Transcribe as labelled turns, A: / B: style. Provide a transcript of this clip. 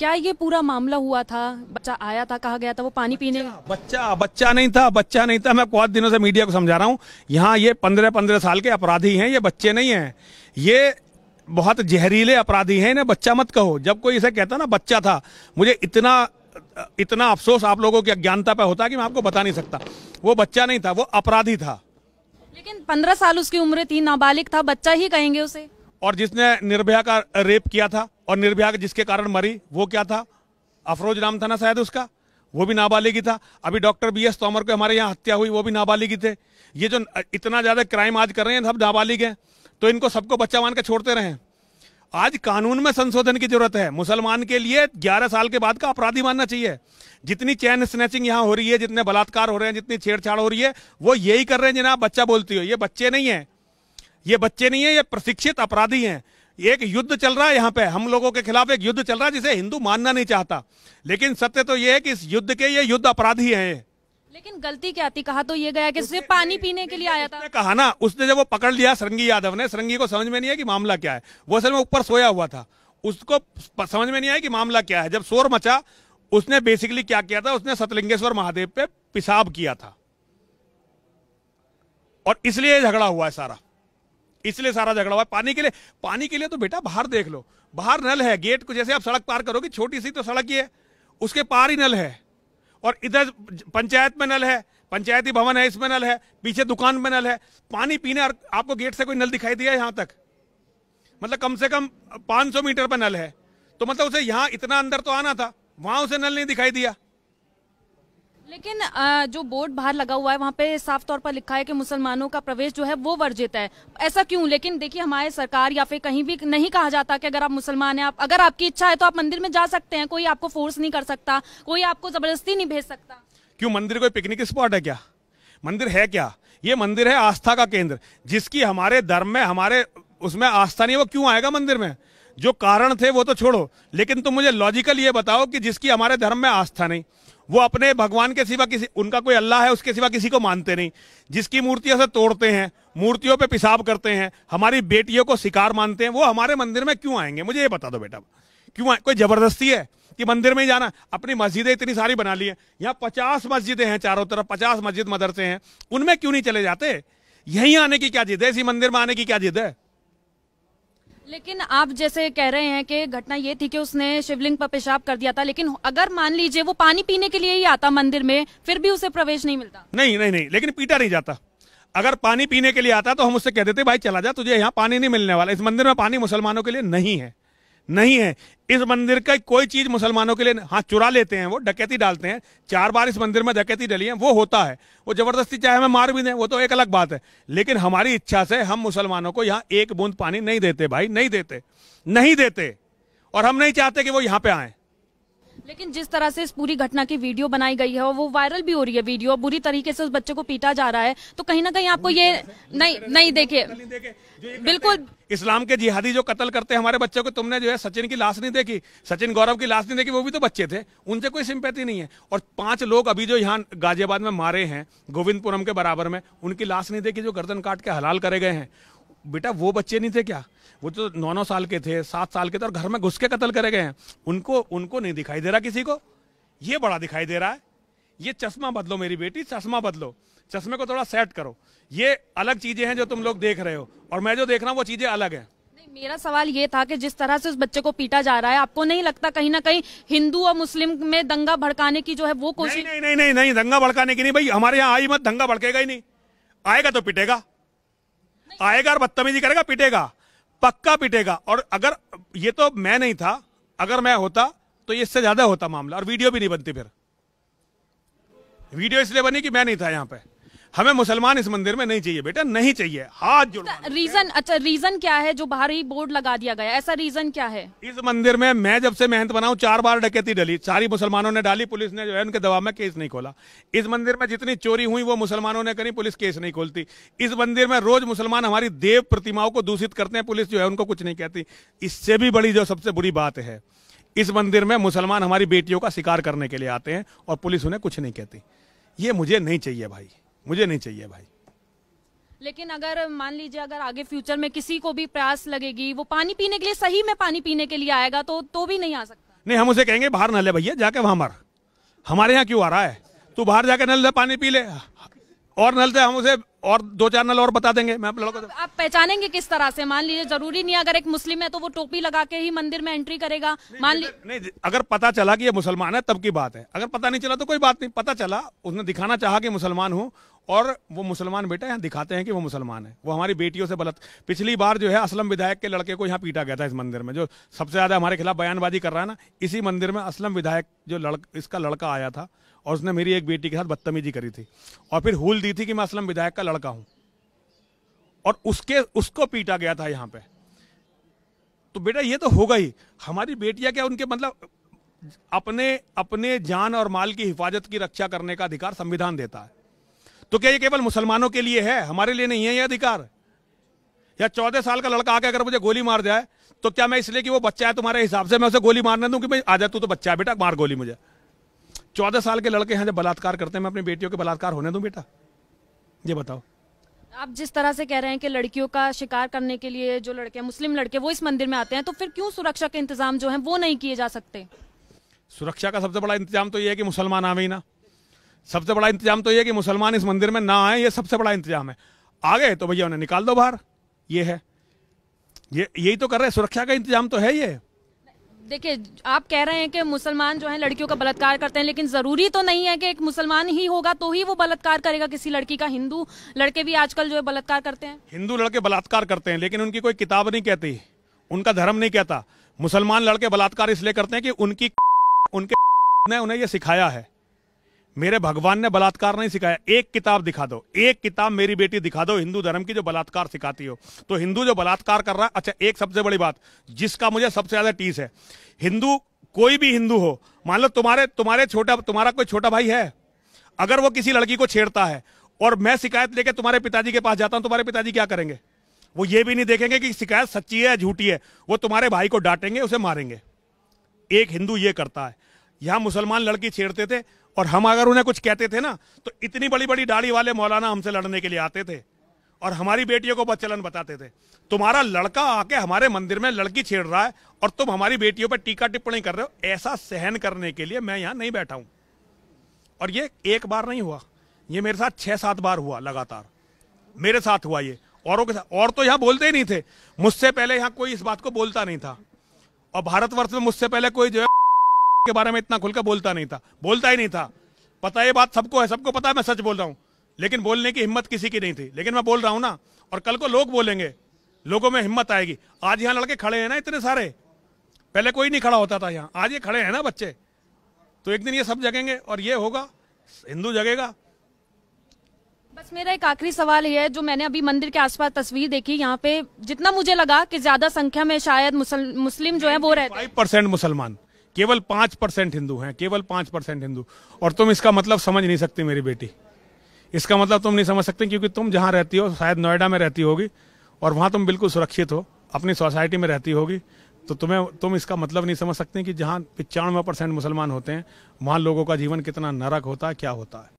A: क्या ये पूरा मामला हुआ था बच्चा आया था कहा गया था वो पानी पीने
B: बच्चा बच्चा नहीं था बच्चा नहीं था मैं बहुत दिनों से मीडिया को समझा रहा हूँ यहाँ ये पंद्रह पंद्रह साल के अपराधी हैं ये बच्चे नहीं हैं ये बहुत जहरीले अपराधी हैं इन्हें बच्चा मत कहो जब कोई इसे कहता ना बच्चा था मुझे इतना इतना अफसोस आप लोगों की अज्ञानता पर होता कि मैं आपको बता नहीं सकता वो बच्चा नहीं था वो अपराधी था
A: लेकिन पंद्रह साल उसकी उम्र थी नाबालिग था बच्चा ही कहेंगे उसे
B: और जिसने निर्भया का रेप किया था और निर्भया जिसके कारण मरी वो क्या था अफरोज नाम था ना शायद उसका वो भी नाबालिग ही था अभी डॉक्टर बी एस तोमर को हमारे यहाँ हत्या हुई वो भी नाबालिग ही थे ये जो इतना ज़्यादा क्राइम आज कर रहे हैं सब नाबालिग हैं तो इनको सबको बच्चा मान के छोड़ते रहे आज कानून में संशोधन की जरूरत है मुसलमान के लिए 11 साल के बाद का अपराधी मानना चाहिए जितनी चैन स्नैचिंग यहाँ हो रही है जितने बलात्कार हो रहे हैं जितनी छेड़छाड़ हो रही है वो यही कर रहे हैं जिन्हें आप बच्चा बोलती हो ये बच्चे नहीं है ये बच्चे नहीं है ये प्रशिक्षित अपराधी हैं एक युद्ध चल रहा है यहाँ पे हम लोगों के खिलाफ एक युद्ध चल रहा है जिसे हिंदू मानना नहीं चाहता लेकिन सत्य तो ये है कि इस युद्ध के ये युद्ध अपराधी हैं
A: लेकिन गलती क्या थी कहा तो ये गया कि सिर्फ पानी पीने के लिए आया था
B: कहा ना उसने जब वो पकड़ लिया सरंगी यादव ने सरंगी को समझ में नहीं है कि मामला क्या है वो असल में ऊपर सोया हुआ था उसको समझ में नहीं आया कि मामला क्या है जब शोर मचा उसने बेसिकली क्या किया था उसने सतलिंगेश्वर महादेव पे पिशाब किया था और इसलिए झगड़ा हुआ है सारा इसलिए सारा झगड़ा हुआ है पानी के लिए पानी के लिए तो बेटा बाहर देख लो बाहर नल है गेट को जैसे आप सड़क पार करोगे छोटी सी तो सड़क ही है उसके पार ही नल है और इधर पंचायत में नल है पंचायती भवन है इसमें नल है पीछे दुकान में नल है पानी पीने और आपको गेट से कोई नल दिखाई दिया यहां तक मतलब कम से कम 500 मीटर पर नल है तो मतलब उसे यहां इतना अंदर तो आना था वहां उसे नल नहीं दिखाई दिया
A: लेकिन जो बोर्ड बाहर लगा हुआ है वहाँ पे साफ तौर पर लिखा है कि मुसलमानों का प्रवेश जो है वो वर्जित है ऐसा क्यों लेकिन देखिए हमारे सरकार या फिर कहीं भी नहीं कहा जाता कि अगर आप मुसलमान हैं आप अगर आपकी इच्छा है तो आप मंदिर में जा सकते हैं कोई आपको फोर्स नहीं कर सकता कोई आपको जबरदस्ती नहीं भेज सकता
B: क्यों मंदिर कोई पिकनिक स्पॉट है क्या मंदिर है क्या ये मंदिर है आस्था का केंद्र जिसकी हमारे धर्म में हमारे उसमें आस्था नहीं वो क्यों आएगा मंदिर में जो कारण थे वो तो छोड़ो लेकिन तुम मुझे लॉजिकल ये बताओ कि जिसकी हमारे धर्म में आस्था नहीं वो अपने भगवान के सिवा किसी उनका कोई अल्लाह है उसके सिवा किसी को मानते नहीं जिसकी मूर्तियों से तोड़ते हैं मूर्तियों पे पेशाब करते हैं हमारी बेटियों को शिकार मानते हैं वो हमारे मंदिर में क्यों आएंगे मुझे ये बता दो बेटा क्यों कोई जबरदस्ती है कि मंदिर में ही जाना अपनी मस्जिदें इतनी सारी बना ली है यहाँ पचास मस्जिदें हैं चारों तरफ पचास मस्जिद मदरसे हैं उनमें क्यों नहीं चले जाते यहीं आने की क्या जिद है इसी मंदिर में आने की क्या जिद है
A: लेकिन आप जैसे कह रहे हैं कि घटना ये थी कि उसने शिवलिंग पर पेशाब कर दिया था लेकिन अगर मान लीजिए वो पानी पीने के लिए ही आता मंदिर में फिर भी उसे प्रवेश नहीं मिलता
B: नहीं नहीं नहीं लेकिन पीटा नहीं जाता अगर पानी पीने के लिए आता तो हम उससे कह देते भाई चला जा तुझे यहाँ पानी नहीं मिलने वाला इस मंदिर में पानी मुसलमानों के लिए नहीं है नहीं है इस मंदिर का कोई चीज मुसलमानों के लिए हाँ चुरा लेते हैं वो डकैती डालते हैं चार बार इस मंदिर में डकैती डली है वो होता है वो जबरदस्ती चाहे हमें मार भी दें वो तो एक अलग बात है लेकिन हमारी इच्छा से हम मुसलमानों को यहाँ एक बूंद पानी नहीं देते भाई नहीं देते नहीं देते और हम नहीं चाहते कि वो यहाँ पे आए
A: लेकिन जिस तरह से इस पूरी घटना की वीडियो बनाई गई है वो वायरल भी हो रही है वीडियो बुरी तरीके से उस बच्चे को पीटा जा रहा है तो कहीं ना कहीं आपको ये नहीं नहीं देखे
B: बिल्कुल इस्लाम के जिहादी जो कत्ल करते हमारे बच्चों को तुमने जो है सचिन की लाश नहीं देखी सचिन गौरव की लाश नहीं देखी वो भी तो बच्चे थे उनसे कोई सिंपैथी नहीं है और पांच लोग अभी जो यहाँ गाजियाबाद में मारे हैं गोविंदपुरम के बराबर में उनकी लाश नहीं देखी जो गर्दन काट के हलाल करे गए हैं बेटा वो बच्चे नहीं थे क्या वो जो तो नौ नौ साल के थे सात साल के थे और घर में घुस के कत्ल करे गए हैं उनको उनको नहीं दिखाई दे रहा किसी को ये बड़ा दिखाई दे रहा है ये चश्मा बदलो मेरी बेटी चश्मा बदलो चश्मे को थोड़ा सेट करो ये अलग चीजें हैं जो तुम लोग देख रहे हो और मैं जो देख रहा हूँ वो चीजें अलग है
A: मेरा सवाल ये था कि जिस तरह से उस बच्चे को पीटा जा रहा है आपको नहीं लगता कहीं ना कहीं हिंदू और मुस्लिम में दंगा भड़काने की जो है वो कोशिश नहीं
B: नहीं नहीं नहीं नहीं दंगा भड़काने की नहीं भाई हमारे यहाँ आई मत दंगा भड़केगा ही नहीं आएगा तो पिटेगा आएगा और बदतमीजी करेगा पिटेगा पक्का पिटेगा और अगर ये तो मैं नहीं था अगर मैं होता तो इससे ज्यादा होता मामला और वीडियो भी नहीं बनती फिर वीडियो इसलिए बनी कि मैं नहीं था यहां पर हमें मुसलमान इस मंदिर में नहीं चाहिए बेटा नहीं चाहिए हाथ
A: जोड़ रीजन अच्छा रीजन क्या है जो ही बोर्ड लगा दिया गया ऐसा रीजन क्या है इस
B: मंदिर में मैं जब से मेहनत बनाऊ चार बार डकैती डाली सारी मुसलमानों ने डाली पुलिस ने जो है उनके दबाव में केस नहीं खोला इस मंदिर में जितनी चोरी हुई वो मुसलमानों ने करी पुलिस केस नहीं खोलती इस मंदिर में रोज मुसलमान हमारी देव प्रतिमाओं को दूषित करते हैं पुलिस जो है उनको कुछ नहीं कहती इससे भी बड़ी जो सबसे बुरी बात है इस मंदिर में मुसलमान हमारी बेटियों का शिकार करने के लिए आते हैं और पुलिस उन्हें कुछ नहीं कहती ये मुझे नहीं चाहिए भाई मुझे नहीं चाहिए भाई
A: लेकिन अगर मान लीजिए अगर आगे फ्यूचर में किसी को भी प्रयास लगेगी वो पानी पीने के लिए सही में पानी पीने के लिए आएगा तो तो भी नहीं आ सकता
B: नहीं हम उसे कहेंगे बाहर न ले भैया जाके वहां मर हमारे यहाँ क्यों आ रहा है तू बाहर जाके नल से पानी पी ले और नल से हम उसे और दो चार नल और बता देंगे मैं आप लड़कों
A: आप पहचानेंगे किस तरह से मान लीजिए जरूरी नहीं अगर एक मुस्लिम है तो वो टोपी लगा के ही मंदिर में एंट्री करेगा मान लीजिए नहीं
B: अगर पता चला कि ये मुसलमान है तब की बात है अगर पता नहीं चला तो कोई बात नहीं पता चला उसने दिखाना चाहा कि मुसलमान हूँ और वो मुसलमान बेटा यहाँ दिखाते हैं कि वो मुसलमान है वो हमारी बेटियों से बलत पिछली बार जो है असलम विधायक के लड़के को यहाँ पीटा गया था इस मंदिर में जो सबसे ज़्यादा हमारे खिलाफ बयानबाजी कर रहा है ना इसी मंदिर में असलम विधायक जो लड़क इसका लड़का आया था और उसने मेरी एक बेटी के साथ बदतमीजी करी थी और फिर हुल दी थी कि मैं असलम विधायक का लड़का हूँ और उसके उसको पीटा गया था यहाँ पे तो बेटा ये तो होगा ही हमारी बेटिया क्या उनके मतलब अपने अपने जान और माल की हिफाजत की रक्षा करने का अधिकार संविधान देता है तो क्या ये केवल मुसलमानों के लिए है हमारे लिए नहीं है ये अधिकार या चौदह साल का लड़का आके अगर मुझे गोली मार जाए तो क्या मैं इसलिए कि वो बच्चा है तुम्हारे हिसाब से मैं उसे गोली मारने दूं कि भाई आ जा तू तो बच्चा है बेटा मार गोली मुझे चौदह साल के लड़के हैं जब बलात्कार करते हैं मैं अपनी बेटियों के बलात्कार होने दूं बेटा ये बताओ
A: आप जिस तरह से कह रहे हैं कि लड़कियों का शिकार करने के लिए जो लड़के मुस्लिम लड़के वो इस मंदिर में आते हैं तो फिर क्यों सुरक्षा के इंतजाम जो है वो नहीं किए जा सकते
B: सुरक्षा का सबसे बड़ा इंतजाम तो ये है कि मुसलमान आवे ही ना सबसे बड़ा इंतजाम तो यह कि मुसलमान इस मंदिर में ना आए ये सबसे बड़ा इंतजाम है आ गए तो भैया उन्हें निकाल दो बाहर ये है ये यही तो कर रहे हैं सुरक्षा का इंतजाम तो है ये
A: देखिए आप कह रहे हैं कि मुसलमान जो है लड़कियों का बलात्कार करते हैं लेकिन जरूरी तो नहीं है कि एक मुसलमान ही होगा तो ही वो बलात्कार करेगा किसी लड़की का हिंदू लड़के भी आजकल जो है बलात्कार करते हैं
B: हिंदू लड़के बलात्कार करते हैं लेकिन उनकी कोई किताब नहीं कहती उनका धर्म नहीं कहता मुसलमान लड़के बलात्कार इसलिए करते हैं कि उनकी उनके ने उन्हें यह सिखाया है मेरे भगवान ने बलात्कार नहीं सिखाया एक किताब दिखा दो एक किताब मेरी बेटी दिखा दो हिंदू धर्म की जो बलात्कार सिखाती हो तो हिंदू जो बलात्कार कर रहा है अच्छा एक सबसे बड़ी बात जिसका मुझे सबसे ज्यादा टीस है हिंदू कोई भी हिंदू हो मान लो तुम्हारे तुम्हारे छोटा तुम्हारा कोई छोटा भाई है अगर वो किसी लड़की को छेड़ता है और मैं शिकायत लेकर तुम्हारे पिताजी के पास जाता हूं तुम्हारे पिताजी क्या करेंगे वो ये भी नहीं देखेंगे कि शिकायत सच्ची है झूठी है वो तुम्हारे भाई को डांटेंगे उसे मारेंगे एक हिंदू ये करता है यहां मुसलमान लड़की छेड़ते थे और हम अगर उन्हें कुछ कहते थे ना तो इतनी बड़ी बड़ी दाढ़ी वाले मौलाना हमसे लड़ने के लिए आते थे और हमारी बेटियों को बचलन बताते थे तुम्हारा लड़का आके हमारे मंदिर में लड़की छेड़ रहा है और तुम हमारी बेटियों पर टीका टिप्पणी कर रहे हो ऐसा सहन करने के लिए मैं यहाँ नहीं बैठा हूं और ये एक बार नहीं हुआ ये मेरे साथ छह सात बार हुआ लगातार मेरे साथ हुआ ये औरों के साथ और तो यहां बोलते ही नहीं थे मुझसे पहले यहां कोई इस बात को बोलता नहीं था और भारतवर्ष में मुझसे पहले कोई जो है के बारे में इतना खुलकर बोलता नहीं था बोलता ही नहीं था पता ये बात सबको है सबको पता है मैं सच बोल रहा हूँ लेकिन बोलने की हिम्मत किसी की नहीं थी लेकिन मैं बोल रहा हूँ ना और कल को लोग बोलेंगे लोगों में हिम्मत आएगी आज यहाँ लड़के खड़े हैं ना इतने सारे पहले कोई नहीं खड़ा होता था यहाँ आज ये खड़े हैं ना बच्चे तो एक दिन ये सब जगेंगे और ये होगा हिंदू जगेगा
A: बस मेरा एक आखिरी सवाल है जो मैंने अभी मंदिर के आसपास तस्वीर देखी यहाँ पे जितना मुझे लगा कि ज्यादा संख्या में शायद मुसल, मुस्लिम जो है वो रहते फाइव
B: परसेंट मुसलमान केवल पाँच परसेंट हिंदू हैं केवल पाँच परसेंट हिंदू और तुम इसका मतलब समझ नहीं सकती मेरी बेटी इसका मतलब तुम नहीं समझ सकते क्योंकि तुम जहाँ रहती हो शायद नोएडा में रहती होगी और वहाँ तुम बिल्कुल सुरक्षित हो अपनी सोसाइटी में रहती होगी तो तुम्हें तुम इसका मतलब नहीं समझ सकते कि जहाँ पचानवे परसेंट मुसलमान होते हैं वहाँ लोगों का जीवन कितना नरक होता है क्या होता है